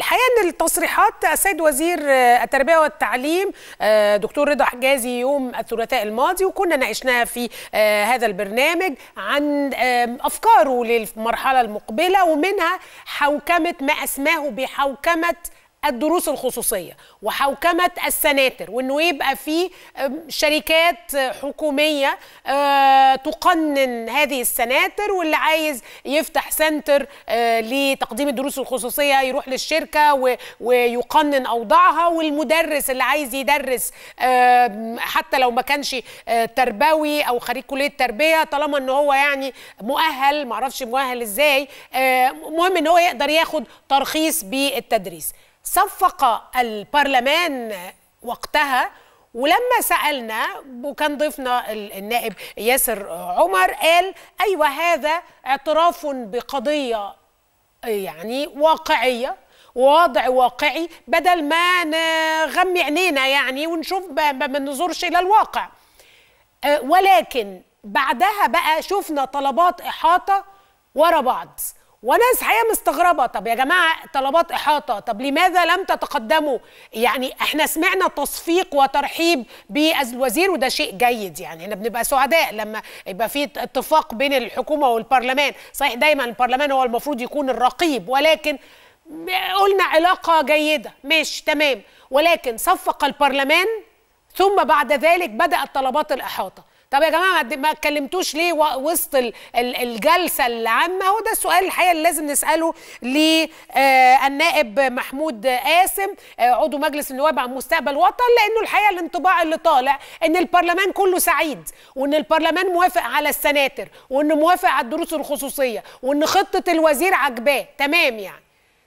الحقيقه ان التصريحات السيد وزير آه، التربيه والتعليم آه، دكتور رضا حجازي يوم الثلاثاء الماضي وكنا ناقشناها في آه، هذا البرنامج عن افكاره للمرحله المقبله ومنها حوكمه ما اسماه بحوكمه الدروس الخصوصيه وحوكمه السناتر وانه يبقى في شركات حكوميه تقنن هذه السناتر واللي عايز يفتح سنتر لتقديم الدروس الخصوصيه يروح للشركه ويقنن اوضاعها والمدرس اللي عايز يدرس حتى لو ما كانش تربوي او خريج كليه تربيه طالما ان هو يعني مؤهل معرفش مؤهل ازاي المهم ان هو يقدر ياخد ترخيص بالتدريس صفق البرلمان وقتها ولما سالنا وكان ضيفنا النائب ياسر عمر قال ايوه هذا اعتراف بقضيه يعني واقعيه ووضع واقعي بدل ما نغمي عينينا يعني ونشوف ما نزورش الى الواقع آه، ولكن بعدها بقى شفنا طلبات احاطه ورا بعض وناس الحقيقه مستغربه طب يا جماعه طلبات احاطه طب لماذا لم تتقدموا يعني احنا سمعنا تصفيق وترحيب بالوزير وده شيء جيد يعني احنا بنبقى سعداء لما يبقى في اتفاق بين الحكومه والبرلمان صحيح دايما البرلمان هو المفروض يكون الرقيب ولكن قلنا علاقه جيده ماشي تمام ولكن صفق البرلمان ثم بعد ذلك بدات طلبات الاحاطه طب يا جماعه ما اتكلمتوش ليه وسط الجلسه العامه هو ده السؤال الحقيقه اللي لازم نساله للنائب آه، محمود قاسم آه، عضو مجلس النواب عن مستقبل وطن لانه الحقيقه الانطباع اللي طالع ان البرلمان كله سعيد وان البرلمان موافق على السناتر وانه موافق على الدروس الخصوصيه وان خطه الوزير عجباه تمام يعني